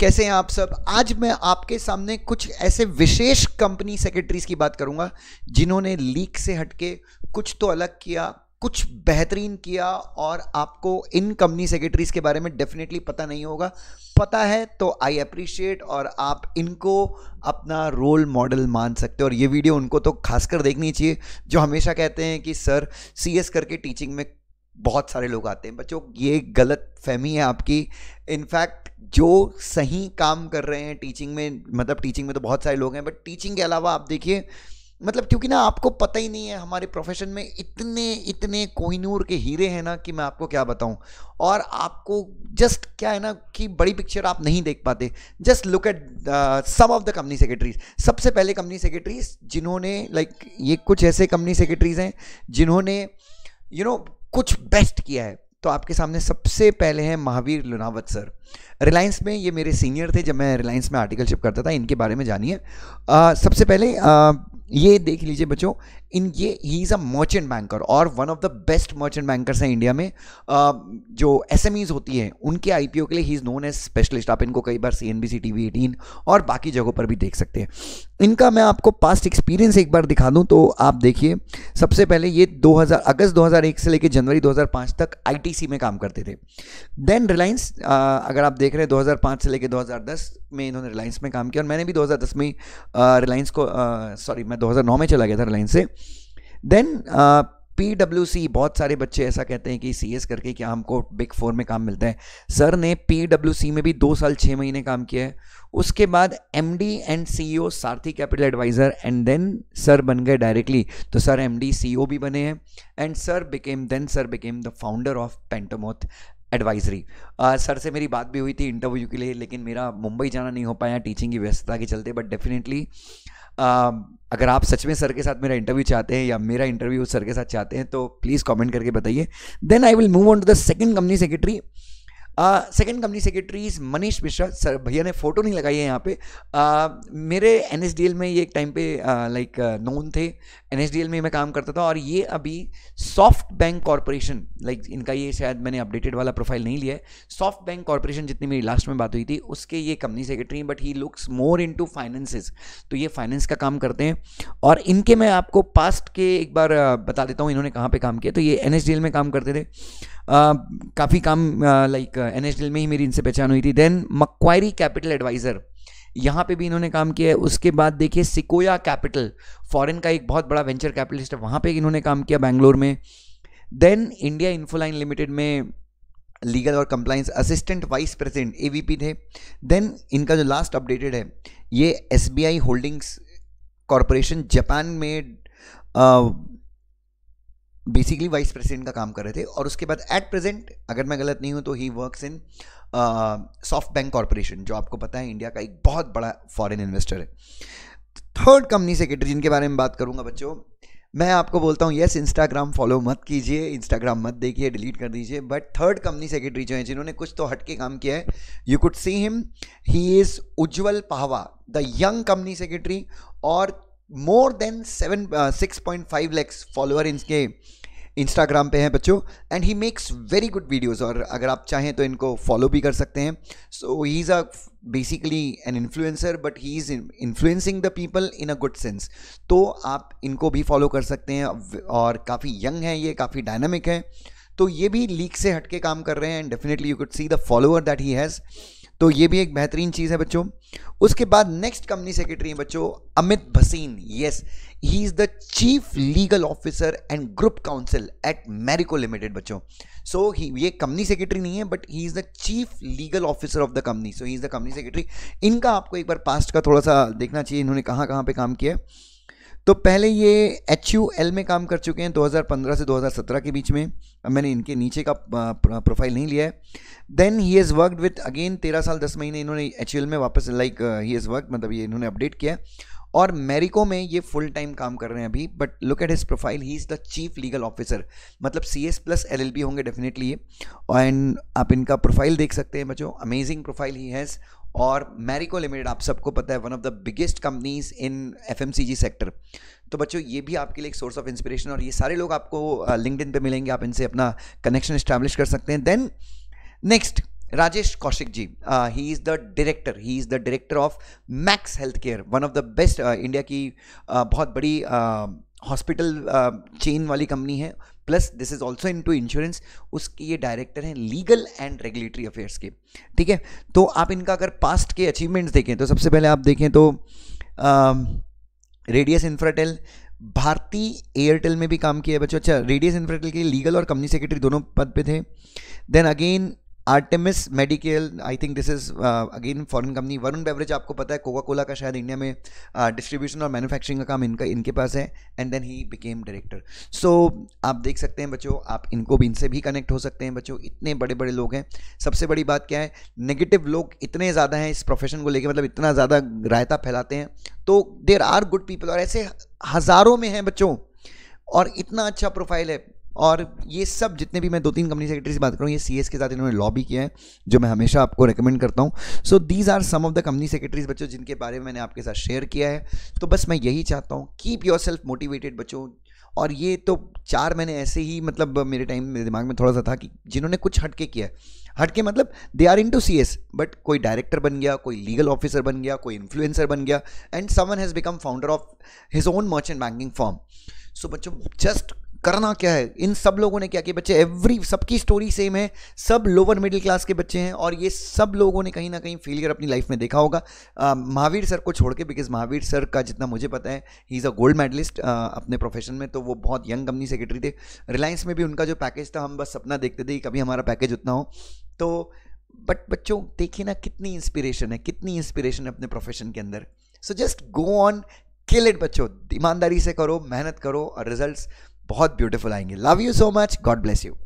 कैसे हैं आप सब आज मैं आपके सामने कुछ ऐसे विशेष कंपनी सेक्रेटरीज की बात करूंगा जिन्होंने लीक से हटके कुछ तो अलग किया कुछ बेहतरीन किया और आपको इन कंपनी सेक्रेटरीज के बारे में डेफिनेटली पता नहीं होगा पता है तो आई अप्रिशिएट और आप इनको अपना रोल मॉडल मान सकते हो और ये वीडियो उनको तो खासकर देखनी चाहिए जो हमेशा कहते हैं कि सर सी करके टीचिंग में बहुत सारे लोग आते हैं बच्चों ये गलत फहमी है आपकी इनफैक्ट जो सही काम कर रहे हैं टीचिंग में मतलब टीचिंग में तो बहुत सारे लोग हैं बट टीचिंग के अलावा आप देखिए मतलब क्योंकि ना आपको पता ही नहीं है हमारे प्रोफेशन में इतने इतने कोहिनूर के हीरे हैं ना कि मैं आपको क्या बताऊं और आपको जस्ट क्या है ना कि बड़ी पिक्चर आप नहीं देख पाते just look at some of the company secretaries सबसे पहले कंपनी सेक्रेटरीज जिन्होंने लाइक like, ये कुछ ऐसे कंपनी सेक्रेटरीज हैं जिन्होंने यू you नो know, कुछ बेस्ट किया है तो आपके सामने सबसे पहले हैं महावीर लुनावत सर रिलायंस में ये मेरे सीनियर थे जब मैं रिलायंस में आर्टिकलशिप करता था इनके बारे में जानिए सबसे पहले आ, ये देख लीजिए बच्चों इन ये he is a merchant banker और one of the best merchant bankers हैं इंडिया में जो एस होती हैं उनके आई के लिए he is known as specialist आप इनको कई बार C N B C TV वी एटीन और बाकी जगहों पर भी देख सकते हैं इनका मैं आपको पास्ट एक्सपीरियंस एक बार दिखा दूँ तो आप देखिए सबसे पहले ये हज़ार अगस्त एक से लेकर जनवरी पाँच तक सी में काम करते थे देन रिलायंस अगर आप देख रहे हैं पाँच से लेकर दस में इन्होंने रिलायंस में काम किया और मैंने भी 2010 में रिलायंस को सॉरी मैं 2009 में चला गया था रिलायंस से देन पी डब्ल्यू सी बहुत सारे बच्चे ऐसा कहते हैं कि सी एस करके क्या हमको बिग फोर में काम मिलता है सर ने पी डब्ल्यू सी में भी दो साल छः महीने काम किया है उसके बाद M D and C E O Sarthi capital adviser and then sir बन गए डायरेक्टली तो sir M D C O भी बने हैं and sir became then sir became the founder of Pantomath advisory sir से मेरी बात भी हुई थी इंटरव्यू के लिए लेकिन मेरा मुंबई जाना नहीं हो पाया टीचिंग की व्यस्तता के चलते बट डेफिनेटली Um, अगर आप सच में सर के साथ मेरा इंटरव्यू चाहते हैं या मेरा इंटरव्यू सर के साथ चाहते हैं तो प्लीज़ कमेंट करके बताइए then I will move on to the second company secretary second company secretaries Manish Mishra sir भैया ने फ़ोटो नहीं लगाई है यहाँ पे uh, मेरे एन में ये एक टाइम पे लाइक नोन थे एन में मैं काम करता था और ये अभी सॉफ्ट बैंक कॉरपोरेशन लाइक इनका ये शायद मैंने अपडेटेड वाला प्रोफाइल नहीं लिया है सॉफ्ट बैंक कॉरपोरेशन जितनी मेरी लास्ट में बात हुई थी उसके ये company secretary but he looks more into टू फाइनेंसेज तो ये फाइनेंस का काम करते हैं और इनके मैं आपको पास्ट के एक बार बता देता हूँ इन्होंने कहाँ पर काम किया तो ये एन में काम करते थे काफ़ी काम लाइक एन एच में ही मेरी इनसे पहचान हुई थी देन मक्वायरी कैपिटल एडवाइज़र यहाँ पे भी इन्होंने काम किया है उसके बाद देखिए सिकोया कैपिटल फॉरेन का एक बहुत बड़ा वेंचर कैपिटलिस्ट है वहाँ पे इन्होंने काम किया बैंगलोर में देन इंडिया इन्फोलाइन लिमिटेड में लीगल और कंप्लाइंस असिस्टेंट वाइस प्रेसिडेंट ए थे देन इनका जो लास्ट अपडेटेड है ये एस होल्डिंग्स कॉरपोरेशन जापान में बेसिकली वाइस प्रेसिडेंट का काम कर रहे थे और उसके बाद एट प्रेजेंट अगर मैं गलत नहीं हूँ तो he works in SoftBank corporation जो आपको पता है इंडिया का एक बहुत बड़ा फॉरेन इन्वेस्टर है थर्ड कंपनी सेक्रेटरी जिनके बारे में बात करूंगा बच्चों मैं आपको बोलता हूँ यस इंस्टाग्राम फॉलो मत कीजिए इंस्टाग्राम मत देखिए डिलीट कर दीजिए बट थर्ड कंपनी सेक्रेटरी जो है जिन्होंने कुछ तो हटके काम किया है you could see him he is Ujjwal Pahwa the young company secretary और more than seven six point five lakhs follower इनके इंस्टाग्राम पे हैं बच्चों and he makes very good videos और अगर आप चाहें तो इनको फॉलो भी कर सकते हैं so he is a basically an influencer but he is influencing the people in a good sense तो आप इनको भी फॉलो कर सकते हैं और काफ़ी यंग हैं ये काफ़ी डायनामिक है तो ये भी लीक से हटके काम कर रहे हैं and definitely you could see the follower that he has तो ये भी एक बेहतरीन चीज़ है बच्चों उसके बाद नेक्स्ट कंपनी सेक्रेटरी है बच्चों Amit Bhasin yes he is the chief legal officer and group counsel at Marico limited बच्चों सो ही ये कंपनी सेक्रेटरी नहीं है but he is the chief legal officer of the company so he is the company secretary इनका आपको एक बार past का थोड़ा सा देखना चाहिए इन्होंने कहाँ कहाँ पर काम किया है तो पहले ये एच यू एल में काम कर चुके हैं 2015 से 2017 के बीच में अब मैंने इनके नीचे का प्रोफाइल नहीं लिया है then he has worked with again तेरह साल दस महीने इन्होंने एच यू एल में वापस लाइक ही हैज़ वर्क मतलब ये इन्होंने अपडेट किया और मेरिको में ये फुल टाइम काम कर रहे हैं अभी but look at his profile he is the chief legal officer मतलब C S plus L L B होंगे डेफिनेटली ये एंड आप इनका प्रोफाइल देख सकते हैं बच्चों अमेजिंग प्रोफाइल ही हैज़ और मैरिको लिमिटेड आप सबको पता है one of the biggest companies in F sector तो बच्चों ये भी आपके लिए एक सोर्स ऑफ इंस्पिरेशन और ये सारे लोग आपको लिंकड पे मिलेंगे आप इनसे अपना कनेक्शन इस्टेब्लिश कर सकते हैं then next Rajesh Kaushik ji he is the director he is the director of Max health care one of the best India की uh, बहुत बड़ी हॉस्पिटल uh, चेन uh, वाली कंपनी है plus this is also into insurance उसके ये director हैं legal and regulatory affairs के ठीक है तो आप इनका अगर पास्ट के अचीवमेंट्स देखें तो सबसे पहले आप देखें तो रेडियस इंफ्राटेल भारती एयरटेल में भी काम किया बच्चों अच्छा रेडियस इंफ्राटेल के लीगल और कंपनी सेक्रेटरी दोनों पद पे थे then again Artemis medical I think this is again foreign company Varun beverage आपको पता है कोका कोला का शायद इंडिया में डिस्ट्रीब्यूशन uh, और मैन्युफैक्चरिंग का काम इनका इनके पास है and then he became director so आप देख सकते हैं बच्चों आप इनको भी इनसे भी कनेक्ट हो सकते हैं बच्चों इतने बड़े बड़े लोग हैं सबसे बड़ी बात क्या है नेगेटिव लोग इतने ज़्यादा हैं इस प्रोफेशन को लेकर मतलब इतना ज़्यादा रायता फैलाते हैं तो देर आर गुड पीपल और ऐसे हज़ारों में हैं बच्चों और इतना अच्छा प्रोफाइल है और ये सब जितने भी मैं दो तीन कंपनी सेक्रेटरी से बात करूँ ये सी के साथ इन्होंने लॉबी किया है जो मैं हमेशा आपको रिकमेंड करता हूँ so these are some of the company secretaries बच्चों जिनके बारे में मैंने आपके साथ शेयर किया है तो बस मैं यही चाहता हूँ कीप योर सेल्फ मोटिवेटेड बच्चों और ये तो चार मैंने ऐसे ही मतलब मेरे टाइम मेरे दिमाग में थोड़ा सा था कि जिन्होंने कुछ हटके किया है हटके मतलब they are into C S but कोई डायरेक्टर बन गया कोई लीगल ऑफिसर बन गया कोई इन्फ्लुएंसर बन गया and someone has become founder of his own merchant banking firm so बच्चों जस्ट करना क्या है इन सब लोगों ने क्या किया बच्चे एवरी सबकी स्टोरी सेम है सब लोअर मिडिल क्लास के बच्चे हैं और ये सब लोगों ने कहीं ना कहीं फेलियर अपनी लाइफ में देखा होगा महावीर सर को छोड़ के बिकॉज महावीर सर का जितना मुझे पता है he is a gold medalist अपने प्रोफेशन में तो वो बहुत यंग कंपनी सेक्रेटरी थे रिलायंस में भी उनका जो पैकेज था हम बस सपना देखते थे कि कभी हमारा पैकेज उतना हो तो बट बच्चों देखिए ना कितनी इंस्पिरेशन है कितनी इंस्पिरेशन है अपने प्रोफेशन के अंदर so just go on kill it बच्चों ईमानदारी से करो मेहनत करो और रिजल्ट्स बहुत ब्यूटीफुल आएंगे love you so much God bless you